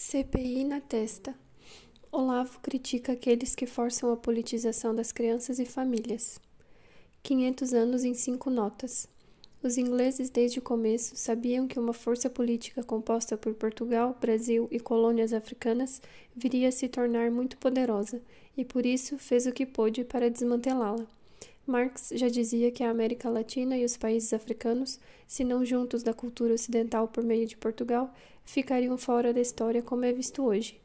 CPI na testa. Olavo critica aqueles que forçam a politização das crianças e famílias. 500 anos em cinco notas. Os ingleses, desde o começo, sabiam que uma força política composta por Portugal, Brasil e colônias africanas viria a se tornar muito poderosa, e por isso fez o que pôde para desmantelá-la. Marx já dizia que a América Latina e os países africanos, se não juntos da cultura ocidental por meio de Portugal, ficariam fora da história como é visto hoje.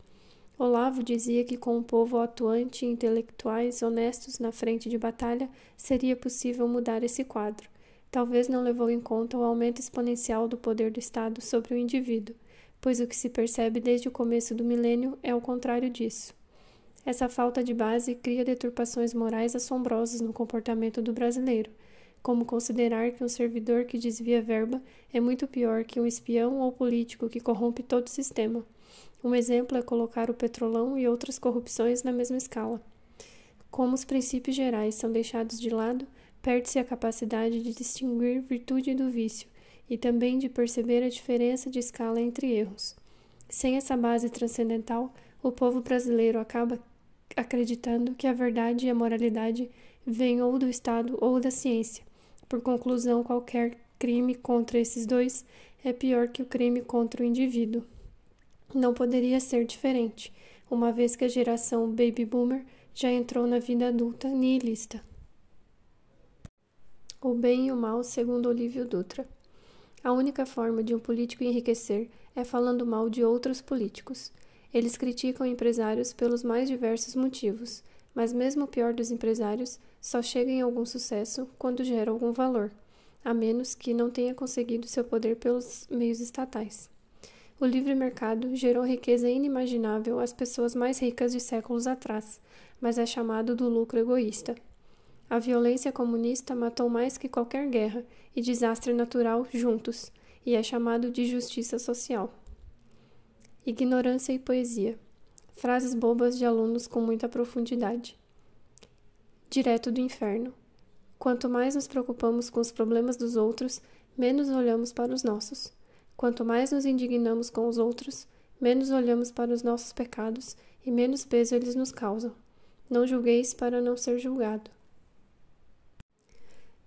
Olavo dizia que com um povo atuante e intelectuais honestos na frente de batalha seria possível mudar esse quadro. Talvez não levou em conta o aumento exponencial do poder do Estado sobre o indivíduo, pois o que se percebe desde o começo do milênio é o contrário disso. Essa falta de base cria deturpações morais assombrosas no comportamento do brasileiro, como considerar que um servidor que desvia verba é muito pior que um espião ou político que corrompe todo o sistema. Um exemplo é colocar o petrolão e outras corrupções na mesma escala. Como os princípios gerais são deixados de lado, perde-se a capacidade de distinguir virtude do vício e também de perceber a diferença de escala entre erros. Sem essa base transcendental, o povo brasileiro acaba acreditando que a verdade e a moralidade vêm ou do Estado ou da ciência. Por conclusão, qualquer crime contra esses dois é pior que o crime contra o indivíduo. Não poderia ser diferente, uma vez que a geração baby boomer já entrou na vida adulta nihilista. O bem e o mal, segundo Olívio Dutra. A única forma de um político enriquecer é falando mal de outros políticos. Eles criticam empresários pelos mais diversos motivos, mas mesmo o pior dos empresários só chega em algum sucesso quando gera algum valor, a menos que não tenha conseguido seu poder pelos meios estatais. O livre mercado gerou riqueza inimaginável às pessoas mais ricas de séculos atrás, mas é chamado do lucro egoísta. A violência comunista matou mais que qualquer guerra e desastre natural juntos, e é chamado de justiça social. Ignorância e poesia. Frases bobas de alunos com muita profundidade. Direto do inferno. Quanto mais nos preocupamos com os problemas dos outros, menos olhamos para os nossos. Quanto mais nos indignamos com os outros, menos olhamos para os nossos pecados e menos peso eles nos causam. Não julgueis para não ser julgado.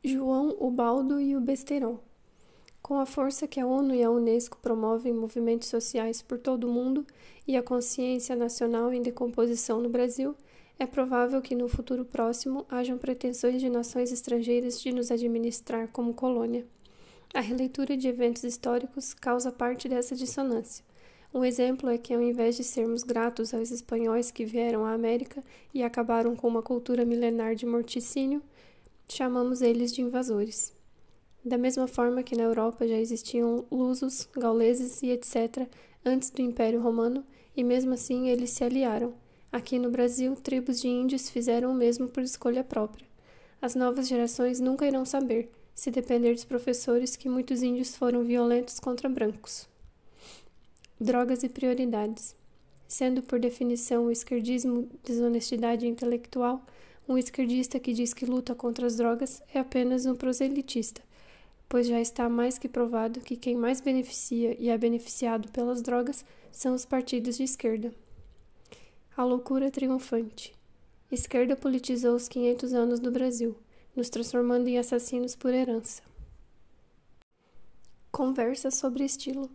João, o Baldo e o Besteirão. Com a força que a ONU e a Unesco promovem movimentos sociais por todo o mundo e a consciência nacional em decomposição no Brasil, é provável que no futuro próximo hajam pretensões de nações estrangeiras de nos administrar como colônia. A releitura de eventos históricos causa parte dessa dissonância. Um exemplo é que, ao invés de sermos gratos aos espanhóis que vieram à América e acabaram com uma cultura milenar de morticínio, chamamos eles de invasores da mesma forma que na Europa já existiam lusos, gauleses e etc. antes do Império Romano, e mesmo assim eles se aliaram. Aqui no Brasil, tribos de índios fizeram o mesmo por escolha própria. As novas gerações nunca irão saber, se depender dos professores, que muitos índios foram violentos contra brancos. Drogas e prioridades. Sendo por definição o esquerdismo desonestidade intelectual, um esquerdista que diz que luta contra as drogas é apenas um proselitista pois já está mais que provado que quem mais beneficia e é beneficiado pelas drogas são os partidos de esquerda. A loucura triunfante. Esquerda politizou os 500 anos do Brasil, nos transformando em assassinos por herança. Conversa sobre estilo.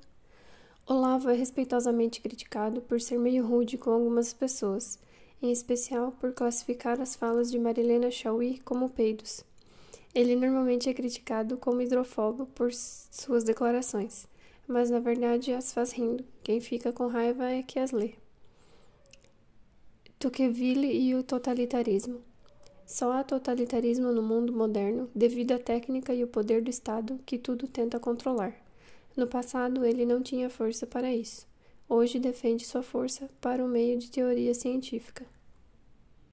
Olavo é respeitosamente criticado por ser meio rude com algumas pessoas, em especial por classificar as falas de Marilena Chauí como peidos. Ele normalmente é criticado como hidrofobo por suas declarações, mas na verdade as faz rindo. Quem fica com raiva é que as lê. Tocqueville e o totalitarismo. Só há totalitarismo no mundo moderno devido à técnica e o poder do Estado que tudo tenta controlar. No passado, ele não tinha força para isso. Hoje defende sua força para o meio de teoria científica.